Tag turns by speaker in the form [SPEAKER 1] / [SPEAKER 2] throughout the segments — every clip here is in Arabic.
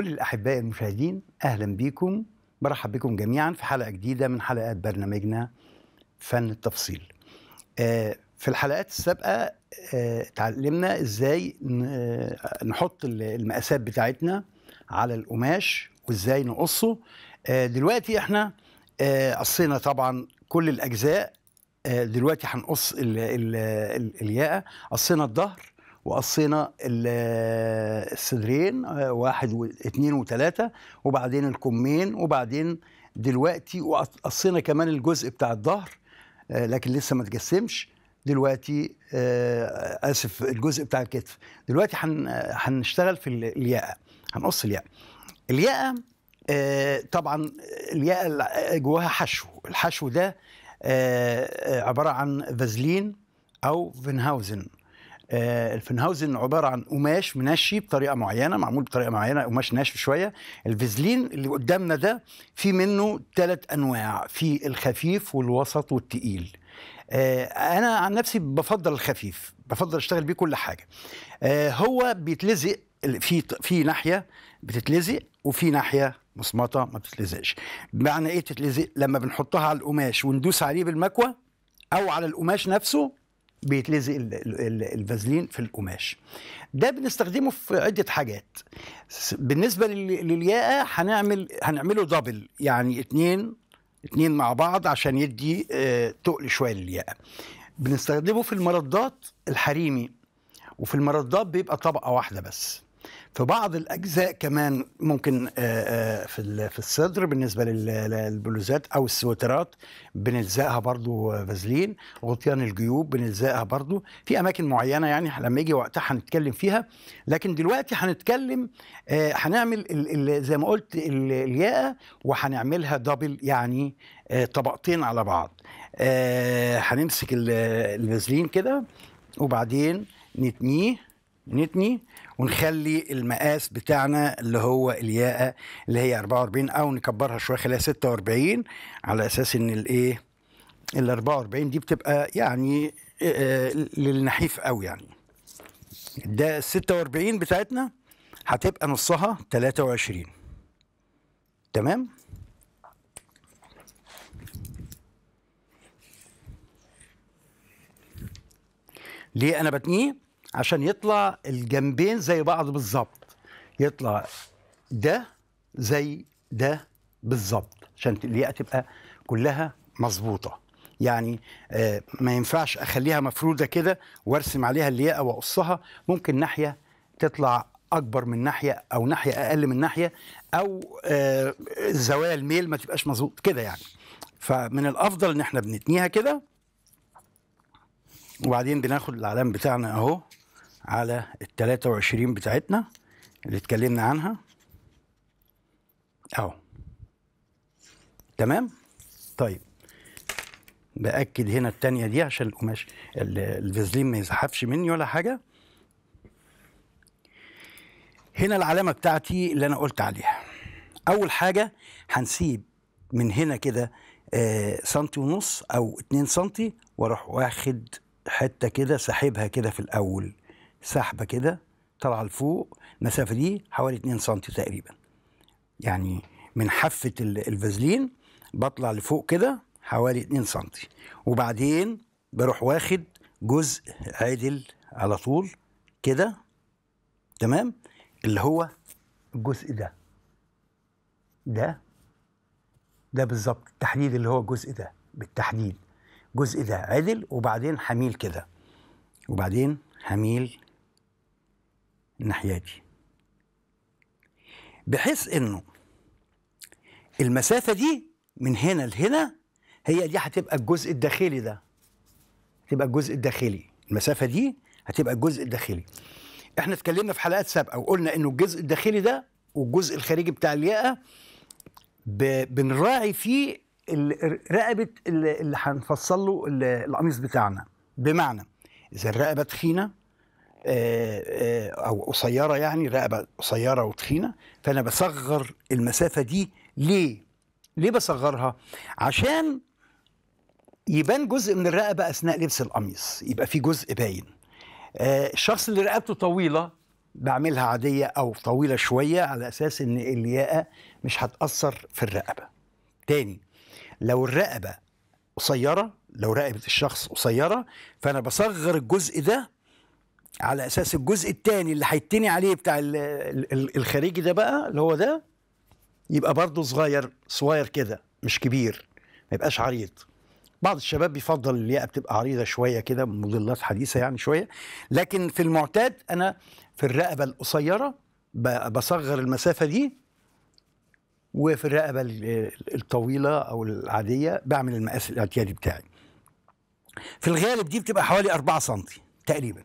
[SPEAKER 1] كل الأحباء المشاهدين أهلا بكم برحب بكم جميعا في حلقة جديدة من حلقات برنامجنا فن التفصيل آه، في الحلقات السابقة آه، تعلمنا إزاي آه، نحط المقاسات بتاعتنا على القماش وإزاي نقصه دلوقتي احنا قصينا طبعا كل الأجزاء دلوقتي هنقص الياقة قصينا الظهر وقصينا الصدرين آه، واحد واثنين وثلاثة وبعدين الكمين وبعدين دلوقتي وقصينا كمان الجزء بتاع الظهر آه، لكن لسه ما اتجسمش دلوقتي آه، اسف الجزء بتاع الكتف دلوقتي هنشتغل في الياقه هنقص الياقه الياقه طبعا الياقه جواها حشو الحشو ده عباره عن فازلين او فينهاوزن آه، الفنهاوزن عباره عن قماش منشي بطريقه معينه معمول بطريقه معينه قماش ناشف شويه الفيزلين اللي قدامنا ده في منه ثلاث انواع في الخفيف والوسط والتقيل آه، انا عن نفسي بفضل الخفيف بفضل اشتغل بيه كل حاجه آه، هو بيتلزق في في ناحيه بتتلزق وفي ناحيه مصمطه ما بتتلزقش بمعنى ايه تتلزق لما بنحطها على القماش وندوس عليه بالمكوه او على القماش نفسه بيتلزق الفازلين في القماش ده بنستخدمه في عده حاجات بالنسبه للياقه هنعمل هنعمله دبل يعني اتنين اتنين مع بعض عشان يدي آه، تقل شويه للياقه بنستخدمه في المردات الحريمي وفي المردات بيبقى طبقه واحده بس في بعض الاجزاء كمان ممكن آه، آه، في في الصدر بالنسبه للبلوزات او السويترات بنلزقها برضو آه، فازلين غطيان الجيوب بنلزقها برضو في اماكن معينه يعني لما يجي وقتها هنتكلم فيها لكن دلوقتي هنتكلم هنعمل زي ما قلت الياقه وهنعملها دبل يعني طبقتين على بعض هنمسك الفازلين كده وبعدين نتنيه نتني ونخلي المقاس بتاعنا اللي هو الياقة اللي هي 44 أو نكبرها شوية خليها 46 على أساس إن الإيه ال 44 إيه، دي بتبقى يعني آه، آه، للنحيف قوي يعني ده ال 46 بتاعتنا هتبقى نصها 23 تمام ليه انا بتنيه عشان يطلع الجنبين زي بعض بالظبط يطلع ده زي ده بالظبط عشان الياء تبقى كلها مظبوطه يعني آه، ما ينفعش اخليها مفروده كده وارسم عليها الياء واقصها ممكن ناحيه تطلع اكبر من ناحيه او ناحيه اقل من ناحيه او آه، زوايا الميل ما تبقاش مظبوط كده يعني فمن الافضل ان احنا بنتنيها كده وبعدين بناخد الاعلام بتاعنا اهو على ال 23 بتاعتنا اللي اتكلمنا عنها اهو تمام طيب باكد هنا التانية دي عشان القماش الفازلين ما يزحفش مني ولا حاجه هنا العلامه بتاعتي اللي انا قلت عليها اول حاجه هنسيب من هنا كده آه سنتي ونص او 2 سنتي واروح واخد حته كده ساحبها كده في الاول سحبه كده طالعه لفوق المسافه دي حوالي 2 سم تقريبا يعني من حافه الفازلين بطلع لفوق كده حوالي 2 سم وبعدين بروح واخد جزء عادل على طول كده تمام اللي هو الجزء ده ده ده بالظبط التحديد اللي هو الجزء ده بالتحديد الجزء ده عدل وبعدين حميل كده وبعدين حميل الناحيه دي بحيث انه المسافه دي من هنا لهنا هي دي هتبقى الجزء الداخلي ده تبقى الجزء الداخلي المسافه دي هتبقى الجزء الداخلي احنا اتكلمنا في حلقات سابقه وقلنا انه الجزء الداخلي ده والجزء الخارجي بتاع الياقه بنراعي فيه رقبه اللي هنفصل له القميص بتاعنا بمعنى اذا الرقبه تخينه آه، آه، او قصيره يعني رقبه قصيره وتخينه فانا بصغر المسافه دي ليه؟ ليه بصغرها؟ عشان يبان جزء من الرقبه اثناء لبس القميص يبقى في جزء باين آه، الشخص اللي رقبته طويله بعملها عاديه او طويله شويه على اساس ان الياقه مش هتاثر في الرقبه تاني لو الرقبه قصيره لو رقبه الشخص قصيره فانا بصغر الجزء ده على اساس الجزء الثاني اللي هيتني عليه بتاع الخارجي ده بقى اللي هو ده يبقى برضه صغير صغير كده مش كبير ما يبقاش عريض بعض الشباب بيفضل الياقه بتبقى عريضه شويه كده موديلات حديثه يعني شويه لكن في المعتاد انا في الرقبه القصيره بصغر المسافه دي وفي الرقبه الطويله او العاديه بعمل المقاس الاعتيادي بتاعي في الغالب دي بتبقى حوالي 4 سم تقريبا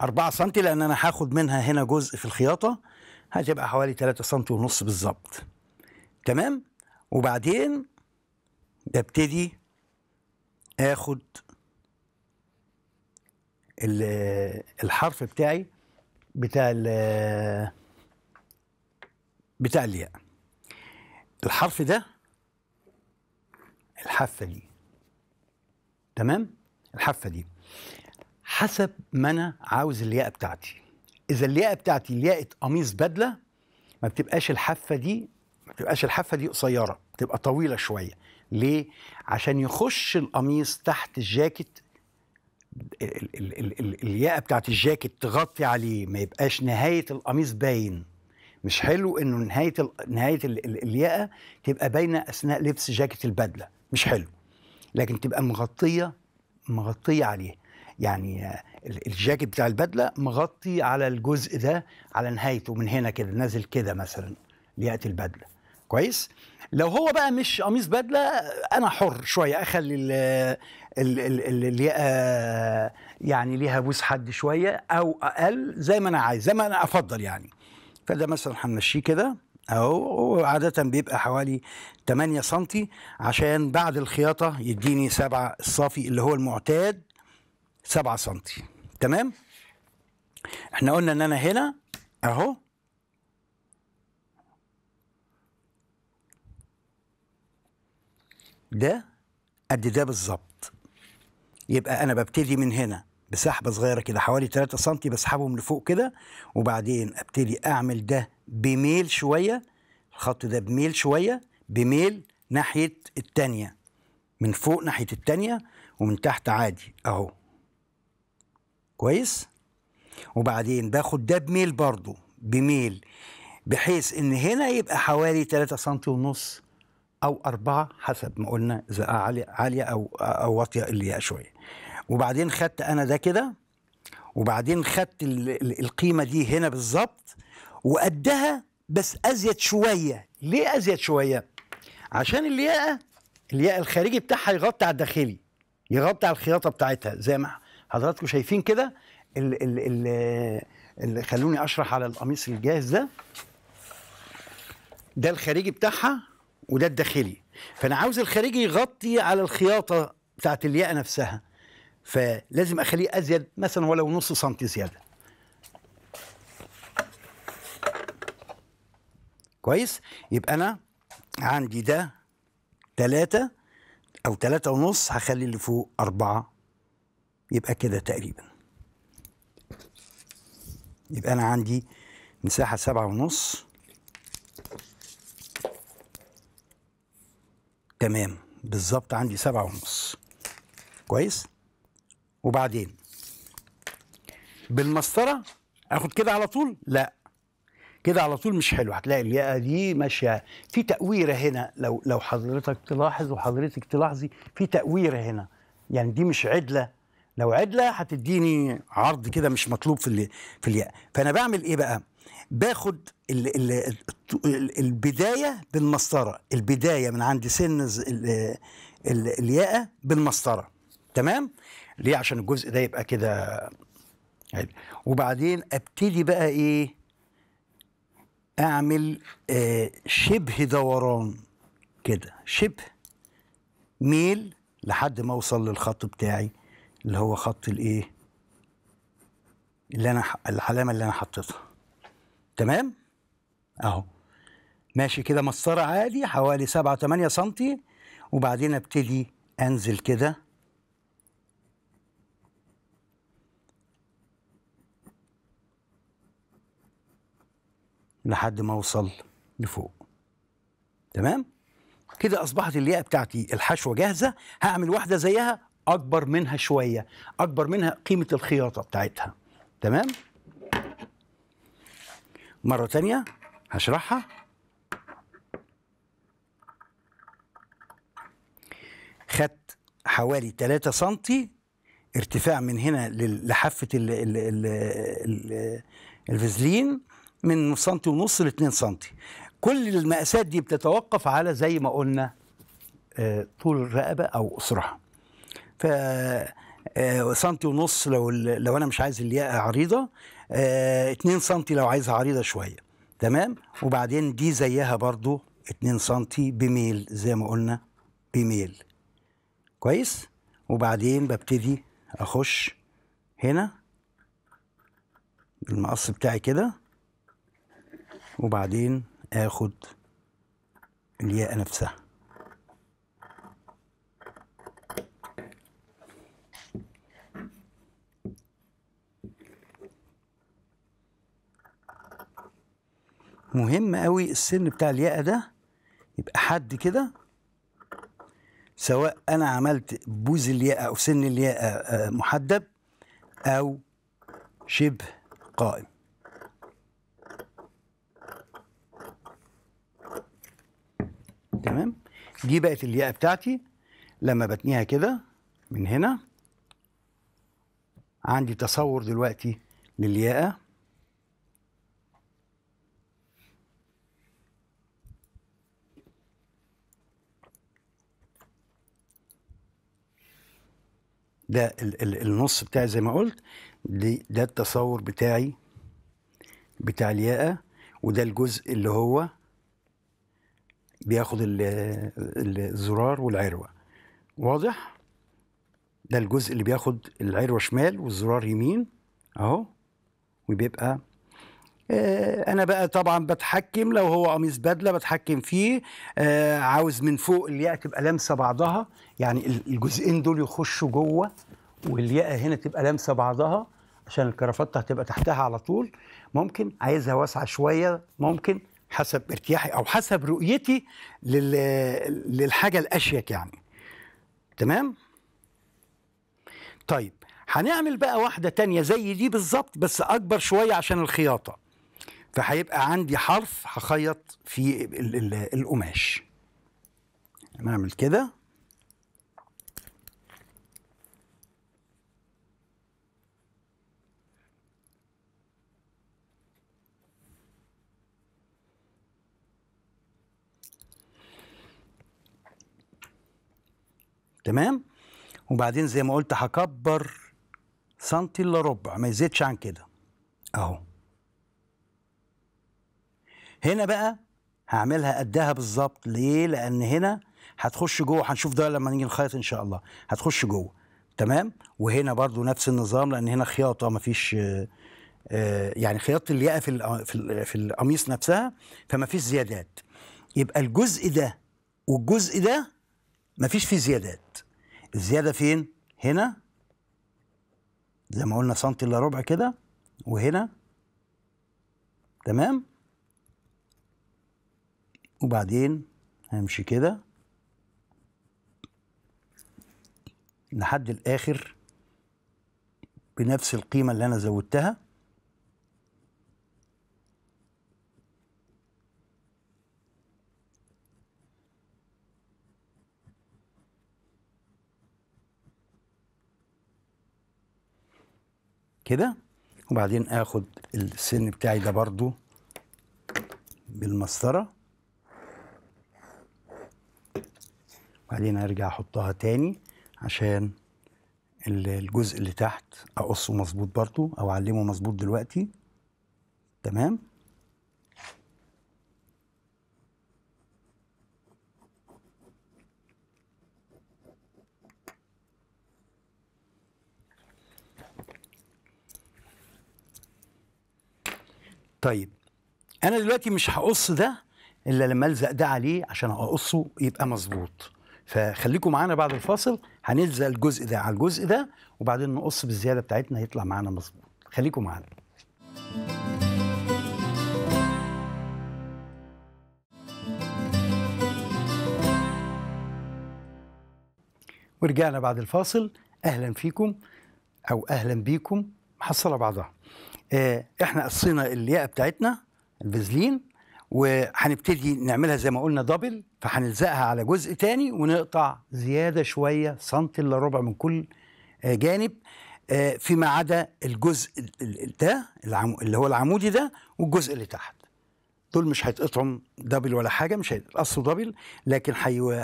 [SPEAKER 1] 4 سم لان انا هاخد منها هنا جزء في الخياطه هتبقى حوالي 3 سم ونص بالظبط تمام وبعدين ببتدي اخد الحرف بتاعي بتاع ال بتاع الياء الحرف ده الحافه دي تمام الحافه دي حسب ما انا عاوز اللياقه بتاعتي اذا اللياقه بتاعتي لياقه قميص بدله ما بتبقاش الحافه دي ما بتبقاش الحافه دي قصيره بتبقى طويله شويه ليه عشان يخش القميص تحت الجاكيت اللياقه بتاعت الجاكيت تغطي عليه ما يبقاش نهايه القميص باين مش حلو انه نهايه نهايه اللياقه تبقى باينه اثناء لبس جاكيت البدله مش حلو لكن تبقى مغطيه مغطيه عليه يعني آه، الجاكيت بتاع البدله مغطي على الجزء ده على نهايته من هنا كده نازل كده مثلا لياتي البدله كويس لو هو بقى مش قميص بدله انا حر شويه اخلي ال اللياقه يعني ليها بوس حد شويه او اقل زي ما انا عايز زي ما انا افضل يعني فده مثلا هنمشيه كده اهو عادة بيبقى حوالي 8 سم عشان بعد الخياطة يديني 7 الصافي اللي هو المعتاد 7 سم تمام احنا قلنا ان انا هنا اهو ده قد ده بالظبط يبقى انا ببتدي من هنا بسحبه صغيره كده حوالي 3 سم بسحبهم لفوق كده وبعدين ابتدي اعمل ده بميل شويه الخط ده بميل شويه بميل ناحيه الثانيه من فوق ناحيه الثانيه ومن تحت عادي اهو كويس وبعدين باخد ده بميل برضو بميل بحيث ان هنا يبقى حوالي 3 سم ونص او 4 حسب ما قلنا اذا عاليه او او واطيه اللي شويه وبعدين خدت انا ده كده وبعدين خدت القيمه دي هنا بالظبط وقدها بس ازيد شويه ليه ازيد شويه عشان الياقه الياقه الخارجي بتاعها يغطي على الداخلي يغطي على الخياطه بتاعتها زي ما حضراتكم شايفين كده ال ال ال خلوني اشرح على القميص الجاهز ده ده الخارجي بتاعها وده الداخلي فانا عاوز الخارجي يغطي على الخياطه بتاعت الياقه نفسها فلازم اخليه ازيد مثلا ولو نص سم زياده كويس يبقى انا عندي ده تلاتة او تلاتة ونص هخلي اللي فوق اربعة يبقى كده تقريبا يبقى أنا عندي مساحة سبعة ونص تمام بالظبط عندي سبعة ونص كويس وبعدين بالمسطرة اخد كده على طول لا كده على طول مش حلو هتلاقي الياقه دي ماشيه في تأويره هنا لو لو حضرتك تلاحظ وحضرتك تلاحظي في تأويره هنا يعني دي مش عدله لو عدله هتديني عرض كده مش مطلوب في في الياء فانا بعمل ايه بقى باخد ال ال البدايه بالمسطره البدايه من عند سن الياء بالمسطره تمام ليه عشان الجزء ده يبقى كده وبعدين ابتدي بقى ايه اعمل آه شبه دوران كده شبه ميل لحد ما اوصل للخط بتاعي اللي هو خط الايه اللي انا العلامه اللي انا حطيتها تمام اهو ماشي كده مسطره عادي حوالي 7 8 سم وبعدين ابتدي انزل كده لحد ما اوصل لفوق تمام كده اصبحت اللياقه بتاعتي الحشوه جاهزه هعمل واحده زيها اكبر منها شويه اكبر منها قيمه الخياطه بتاعتها تمام مره تانية هشرحها خدت حوالي 3 سم ارتفاع من هنا لحافه الفازلين من سم ونص ل 2 سم كل المقاسات دي بتتوقف على زي ما قلنا آه، طول الرقبه او قصرها ف آه، سنتي ونص لو لو انا مش عايز الياقه عريضه 2 آه، سنتي لو عايزها عريضه شويه تمام وبعدين دي زيها برضو 2 سنتي بميل زي ما قلنا بميل كويس وبعدين ببتدي اخش هنا المقص بتاعي كده وبعدين اخد الياقه نفسها مهم قوي السن بتاع الياقه ده يبقى حد كده سواء انا عملت بوز الياقه او سن الياقه آه، محدب او شبه قائم تمام دي بقت الياقه بتاعتي لما بتنيها كده من هنا عندي تصور دلوقتي للياقه ده النص بتاعي زي ما قلت ده التصور بتاعي بتاع الياقة وده الجزء اللي هو بياخد الزرار والعروة واضح؟ ده الجزء اللي بياخد العروة شمال والزرار يمين اهو وبيبقى آه، انا بقى طبعا بتحكم لو هو قميص بدله بتحكم فيه آه، عاوز من فوق الياقه تبقى لامسه بعضها يعني الجزئين دول يخشوا جوه والياقه هنا تبقى لامسه بعضها عشان الكرافته هتبقى تحتها على طول ممكن عايزها واسعه شويه ممكن حسب ارتياحي او حسب رؤيتي للحاجه الاشيك يعني تمام طيب هنعمل بقى واحده تانية زي دي بالظبط بس اكبر شويه عشان الخياطه فهيبقى عندي حرف هخيط في ال ال القماش نعمل كده تمام وبعدين زي ما قلت هكبر سنتي الا ربع ما يزيدش عن كده اهو هنا بقى هعملها قدها بالظبط ليه لان هنا هتخش جوه هنشوف ده لما نيجي نخيط ان شاء الله هتخش جوه تمام وهنا برضو نفس النظام لان هنا خياطه مفيش آه، يعني خياطه الياقه في في القميص نفسها فمفيش زيادات يبقى الجزء ده والجزء ده مفيش فيه زيادات الزياده فين هنا زي ما قلنا سنتي الا ربع كده وهنا تمام وبعدين همشي كده لحد الآخر بنفس القيمة اللي أنا زودتها كده وبعدين اخد السن بتاعي ده برضو بالمسطره وبعدين ارجع احطها تاني عشان الجزء اللي تحت اقصه مظبوط برضو او اعلمه مظبوط دلوقتي تمام طيب انا دلوقتي مش هقص ده الا لما الزق ده عليه عشان اقصه يبقى مظبوط فخليكم معانا بعد الفاصل هنلزق الجزء ده على الجزء ده وبعدين نقص بالزياده بتاعتنا هيطلع معانا مظبوط خليكم معانا ورجعنا بعد الفاصل اهلا فيكم او اهلا بيكم محصله بعضها آه، احنا قصينا الياقه بتاعتنا الفازلين وهنبتدي نعملها زي ما قلنا دبل فهنلزقها على جزء تاني ونقطع زياده شويه سنتي الا ربع من كل آه، جانب آه، فيما عدا الجزء ده اللي هو العمودي ده والجزء اللي تحت دول مش هيتقطعوا دبل ولا حاجه مش هيتقصوا دبل لكن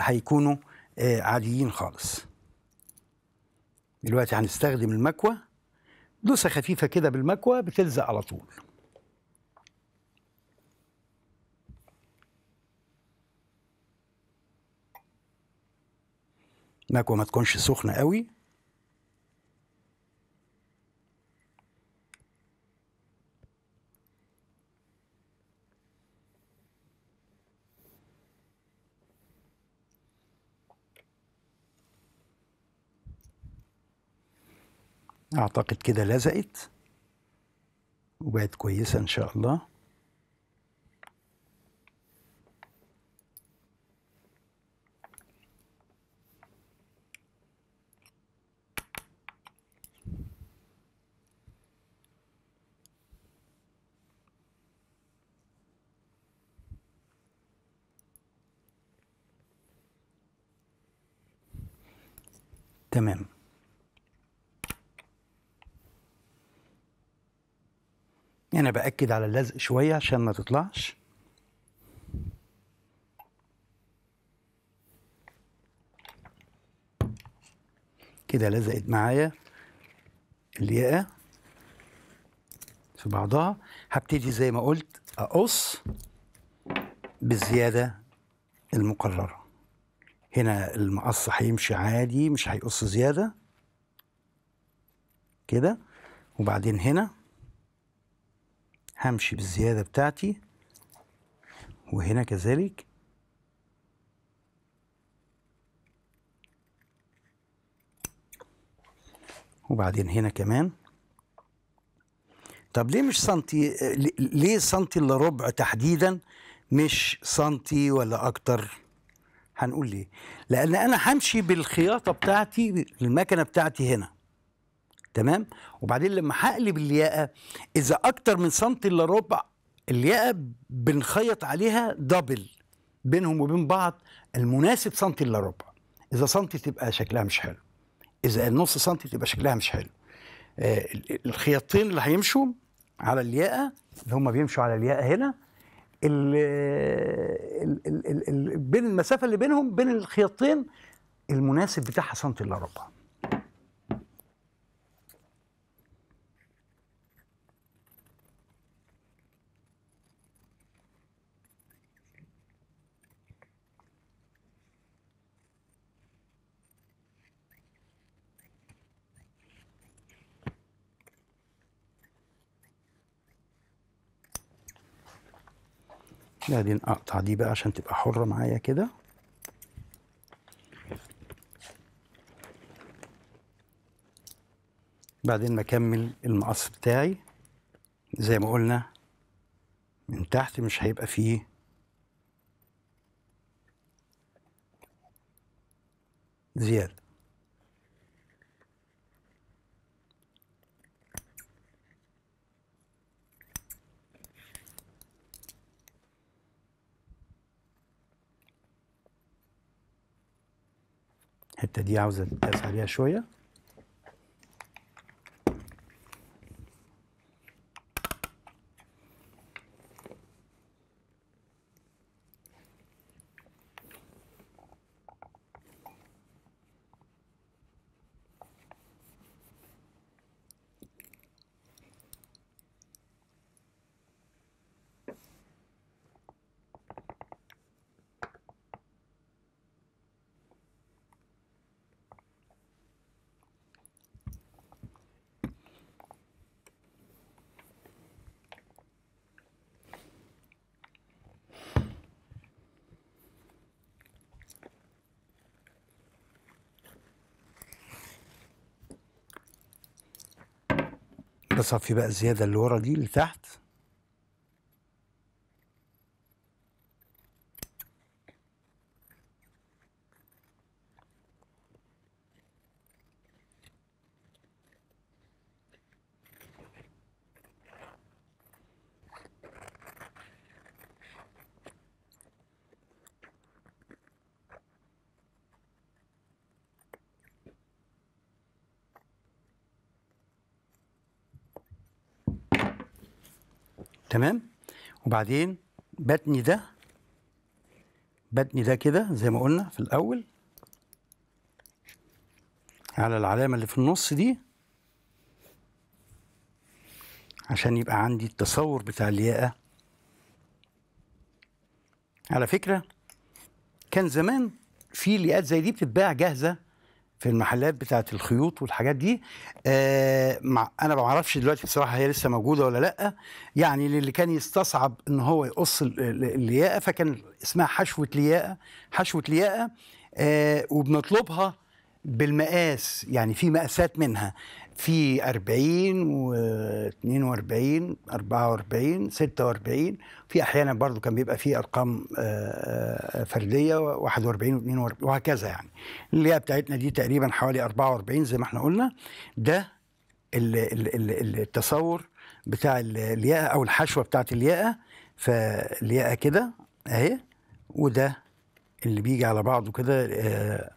[SPEAKER 1] هيكونوا آه، عاديين خالص دلوقتي هنستخدم المكوه دوسه خفيفه كده بالمكوه بتلزق على طول المكوة ما تكونش سخنة قوي اعتقد كده لزقت وبقت كويسة ان شاء الله تمام انا باكد على اللزق شويه عشان ما تطلعش كده لزقت معايا الياقه في بعضها هبتدي زي ما قلت اقص بالزياده المقرره هنا المقص هيمشي عادي مش هيقص زيادة كده وبعدين هنا همشي بالزيادة بتاعتي وهنا كذلك وبعدين هنا كمان طب ليه مش سنتي ليه سنتي الا ربع تحديدا مش سنتي ولا اكتر هنقول ليه لان انا همشي بالخياطه بتاعتي المكنه بتاعتي هنا تمام وبعدين لما هقلب الياقه اذا اكتر من سنتي الا ربع الياقه بنخيط عليها دبل بينهم وبين بعض المناسب سنتي الا ربع اذا سنتي تبقى شكلها مش حلو اذا النص سنتي تبقى شكلها مش حلو آه الخياطين اللي هيمشوا على الياقه اللي هم بيمشوا على الياقه هنا الـ الـ الـ بين المسافه اللي بينهم بين الخيطين المناسب بتاعها سنتي الا ربع بعدين اقطع دي بقى عشان تبقى حرة معايا كده بعدين بكمل المقص بتاعي زي ما قلنا من تحت مش هيبقى فيه زيادة الحته دي عاوزه تسعى بيها شويه هتصفي بقى الزياده اللي ورا دي لتحت تمام وبعدين بتني ده بتني ده كده زي ما قلنا في الاول على العلامه اللي في النص دي عشان يبقى عندي التصور بتاع اللياقه على فكره كان زمان في لياقات زي دي بتتباع جاهزه في المحلات بتاعه الخيوط والحاجات دي آه انا ما اعرفش دلوقتي بصراحه هي لسه موجوده ولا لا يعني للي كان يستصعب ان هو يقص اللياقه فكان اسمها حشوه لياقه حشوه لياقه آه وبنطلبها بالمقاس يعني في مقاسات منها في 40 و42 44 46 في احيانا برضو كان بيبقى في ارقام آه، آه، فرديه 41 و42 وهكذا يعني اللي هي بتاعتنا دي تقريبا حوالي 44 زي ما احنا قلنا ده التصور بتاع الياقه او الحشوه بتاعت الياقه فالياقه كده اهي وده اللي بيجي على بعضه كده آه،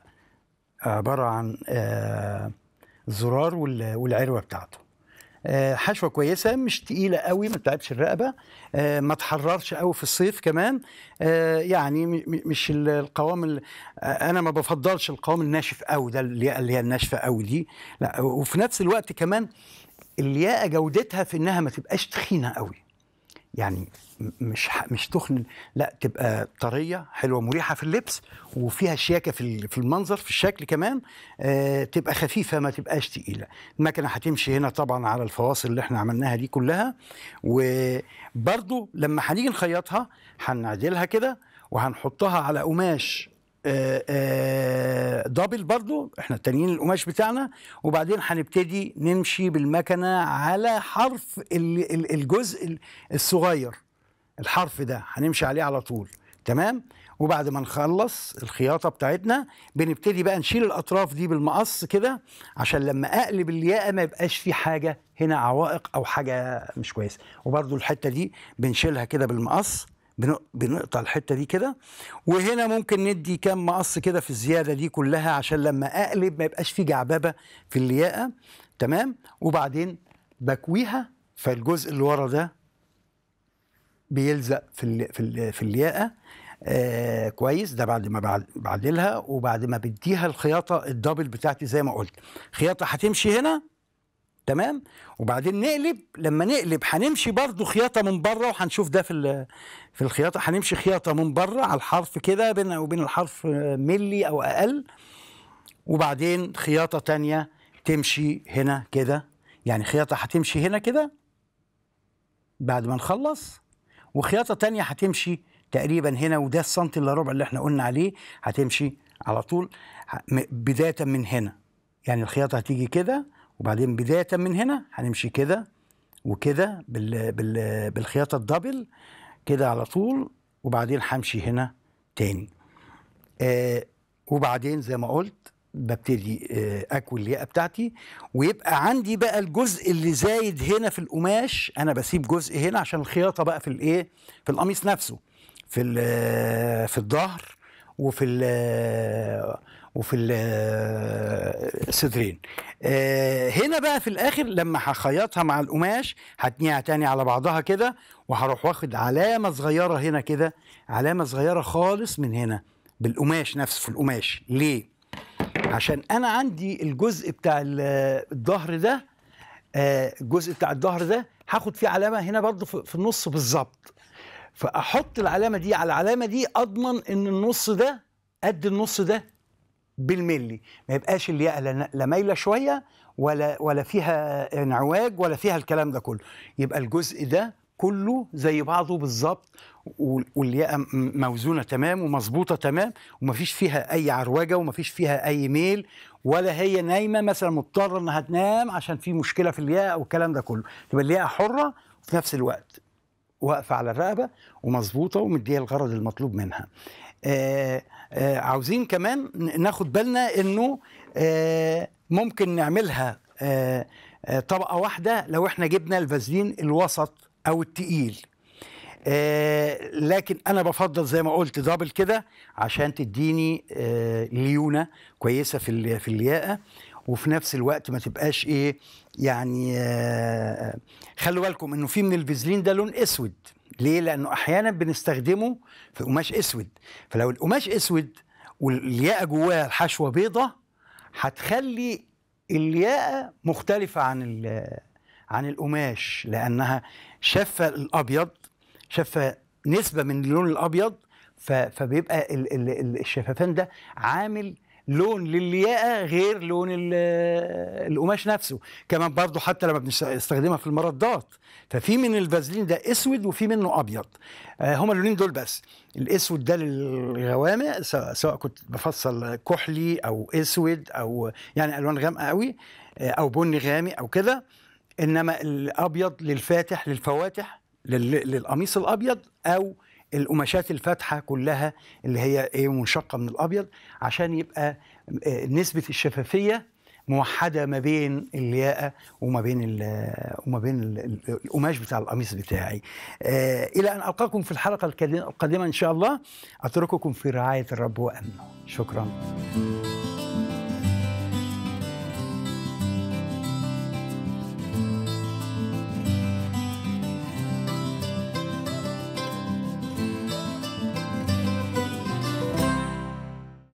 [SPEAKER 1] عباره عن آه الزرار والعروه بتاعته آه، حشوه كويسه مش تقيله قوي ما تعبش الرقبه آه، ما تحررش قوي في الصيف كمان آه، يعني مش القوام انا ما بفضلش القوام الناشف قوي ده اللي هي الناشفه قوي دي لا وفي نفس الوقت كمان الياقه جودتها في انها ما تبقاش تخينه قوي يعني مش مش تخن لا تبقى طريه حلوه مريحه في اللبس وفيها شياكه في في المنظر في الشكل كمان آه تبقى خفيفه ما تبقاش تقيله المكنه هتمشي هنا طبعا على الفواصل اللي احنا عملناها دي كلها وبرده لما هنيجي نخيطها هنعدلها كده وهنحطها على قماش آه، آه، دبل برضو احنا التانيين القماش بتاعنا وبعدين هنبتدي نمشي بالمكنه على حرف الجزء الصغير الحرف ده هنمشي عليه على طول تمام وبعد ما نخلص الخياطه بتاعتنا بنبتدي بقى نشيل الاطراف دي بالمقص كده عشان لما اقلب الياقه ما يبقاش في حاجه هنا عوائق او حاجه مش كويسه وبرده الحته دي بنشيلها كده بالمقص بنقطع الحته دي كده وهنا ممكن ندي كام مقص كده في الزياده دي كلها عشان لما اقلب ما يبقاش في جعبابه في الياقه تمام وبعدين بكويها فالجزء اللي ورا ده بيلزق في ال في ال في الياقه آه كويس ده بعد ما بعدلها وبعد ما بديها الخياطه الدبل بتاعتي زي ما قلت خياطه هتمشي هنا تمام وبعدين نقلب لما نقلب هنمشي برضو خياطه من بره وهنشوف ده في في الخياطه هنمشي خياطه من بره على الحرف كده بين وبين الحرف ملي او اقل وبعدين خياطه تانية تمشي هنا كده يعني خياطه هتمشي هنا كده بعد ما نخلص وخياطه تانية هتمشي تقريبا هنا وده السنتي الا ربع اللي احنا قلنا عليه هتمشي على طول بدايه من هنا يعني الخياطه هتيجي كده وبعدين بداية من هنا هنمشي كده وكده بال بال بالخياطة الدبل كده على طول وبعدين همشي هنا تاني آه وبعدين زي ما قلت ببتدي آه اكوي الياقه بتاعتي ويبقى عندي بقى الجزء اللي زايد هنا في القماش انا بسيب جزء هنا عشان الخياطه بقى في الايه في القميص نفسه في آه، في الظهر وفي آه، وفي الصدرين آه، هنا بقى في الاخر لما هخيطها مع القماش هتنيها تاني على بعضها كده وهروح واخد علامه صغيره هنا كده علامه صغيره خالص من هنا بالقماش نفسه في القماش ليه عشان انا عندي الجزء بتاع الظهر ده آه، الجزء بتاع الظهر ده هاخد فيه علامه هنا برضه في النص بالظبط فاحط العلامه دي على العلامه دي اضمن ان النص ده قد النص ده بالملي ما يبقاش الياقه لا مايله شويه ولا ولا فيها انعواج ولا فيها الكلام ده كله يبقى الجزء ده كله زي بعضه بالظبط والياقه موزونه تمام ومظبوطه تمام ومفيش فيها اي عروجه ومفيش فيها اي ميل ولا هي نايمه مثلا مضطره انها تنام عشان في مشكله في الياقه والكلام ده كله تبقى الياقه حره في نفس الوقت واقفه على الرقبه ومظبوطه ومديها الغرض المطلوب منها آه آه، عاوزين كمان ناخد بالنا انه آه، ممكن نعملها آه، طبقه واحده لو احنا جبنا الفازلين الوسط او التقيل آه لكن انا بفضل زي ما قلت دبل كده عشان تديني آه ليونه كويسه في في اللياقه وفي نفس الوقت ما تبقاش ايه يعني آه خلوا بالكم انه في من الفازلين ده لون اسود ليه؟ لانه احيانا بنستخدمه في قماش اسود فلو القماش اسود واللياقه جواها الحشوه بيضه هتخلي اللياقه مختلفه عن عن القماش لانها شافه الابيض شافه نسبه من اللون الابيض فبيبقى الشفافان ده عامل لون للياقه غير لون القماش نفسه كمان برضو حتى لما بنستخدمها في المردات ففي من الفازلين ده اسود وفي منه ابيض آه هما اللونين دول بس الاسود ده للغوامق سواء كنت بفصل كحلي او اسود او يعني الوان غامقه قوي آه، او بني غامق او كده انما الابيض للفاتح للفواتح للقميص الابيض او القماشات الفاتحه كلها اللي هي ايه منشقه من الابيض عشان يبقى آه، نسبه الشفافيه موحده ما بين اللياقه وما بين وما بين القماش بتاع القميص بتاعي آه، الى ان القاكم في الحلقه القادمه ان شاء الله اترككم في رعايه الرب وامنه شكرا